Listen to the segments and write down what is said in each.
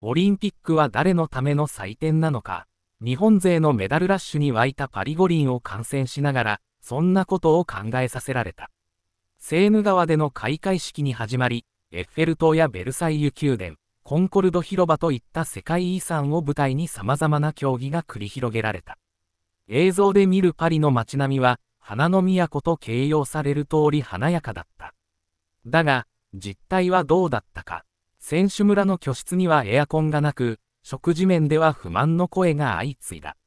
オリンピックは誰のための祭典なのか、日本勢のメダルラッシュに沸いたパリ五輪を観戦しながら、そんなことを考えさせられた。セーヌ川での開会式に始まり、エッフェル塔やベルサイユ宮殿、コンコルド広場といった世界遺産を舞台に様々な競技が繰り広げられた。映像で見るパリの街並みは、花の都と形容される通り華やかだった。だが、実態はどうだったか。選手村の居室にはエアコンがなく、食事面では不満の声が相次いだ。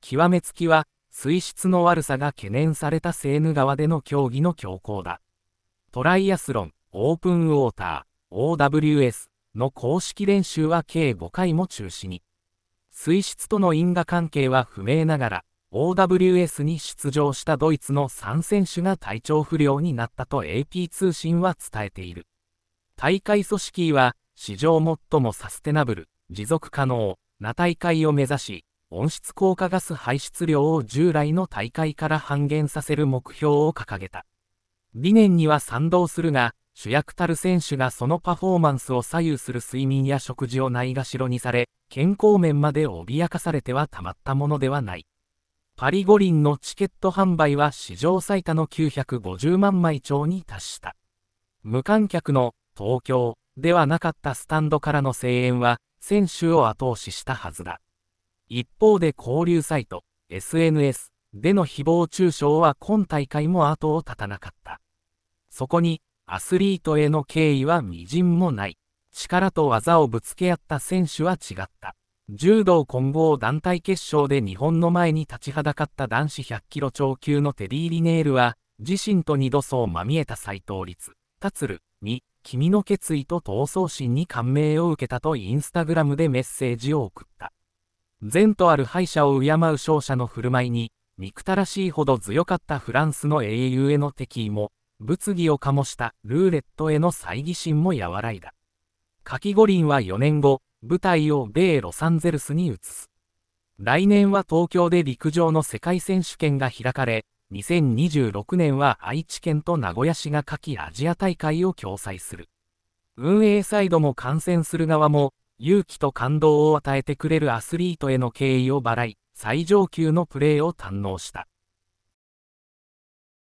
極めつきは、水質の悪さが懸念されたセーヌ川での競技の強行だ。トライアスロン、オープンウォーター、OWS の公式練習は計5回も中止に。水質との因果関係は不明ながら、OWS に出場したドイツの3選手が体調不良になったと AP 通信は伝えている。大会組織は、史上最もサステナブル、持続可能な大会を目指し、温室効果ガス排出量を従来の大会から半減させる目標を掲げた。理念には賛同するが、主役たる選手がそのパフォーマンスを左右する睡眠や食事をないがしろにされ、健康面まで脅かされてはたまったものではない。パリ五輪のチケット販売は史上最多の950万枚超に達した。無観客の東京、ではなかったスタンドからの声援は、選手を後押ししたはずだ。一方で交流サイト、SNS での誹謗中傷は今大会も後を絶たなかった。そこに、アスリートへの敬意は微塵もない。力と技をぶつけ合った選手は違った。柔道混合団体決勝で日本の前に立ちはだかった男子100キロ超級のテディ・リネールは、自身と2度層まみえた斎藤立つる、に、君の決意と闘争心に感銘を受けたとインスタグラムでメッセージを送った。善とある敗者を敬う勝者の振る舞いに、憎たらしいほど強かったフランスの英雄への敵意も、物議を醸したルーレットへの猜疑心も和らいだ。かき五輪は4年後、舞台を米ロサンゼルスに移す。来年は東京で陸上の世界選手権が開かれ、2026年は愛知県と名古屋市が夏季アジア大会を共催する。運営サイドも観戦する側も、勇気と感動を与えてくれるアスリートへの敬意を払い、最上級のプレーを堪能した。